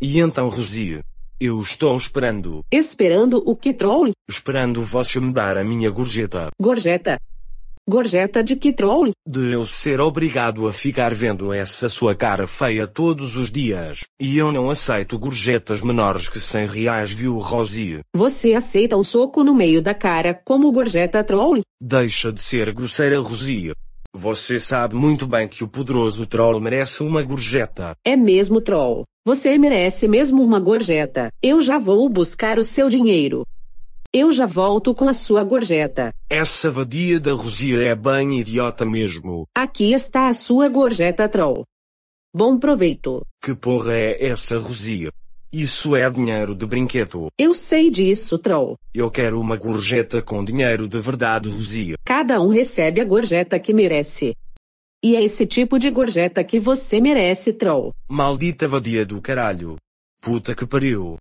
E então Rosie? Eu estou esperando. Esperando o que troll? Esperando você me dar a minha gorjeta. Gorjeta? Gorjeta de que troll? De eu ser obrigado a ficar vendo essa sua cara feia todos os dias. E eu não aceito gorjetas menores que 100 reais, viu, Rosie? Você aceita um soco no meio da cara como gorjeta troll? Deixa de ser grosseira, Rosie. Você sabe muito bem que o poderoso troll merece uma gorjeta. É mesmo troll. Você merece mesmo uma gorjeta. Eu já vou buscar o seu dinheiro. Eu já volto com a sua gorjeta. Essa vadia da Rosia é bem idiota mesmo. Aqui está a sua gorjeta, troll. Bom proveito. Que porra é essa, Rosia? Isso é dinheiro de brinquedo. Eu sei disso, troll. Eu quero uma gorjeta com dinheiro de verdade, Rosia. Cada um recebe a gorjeta que merece. E é esse tipo de gorjeta que você merece, troll. Maldita vadia do caralho. Puta que pariu.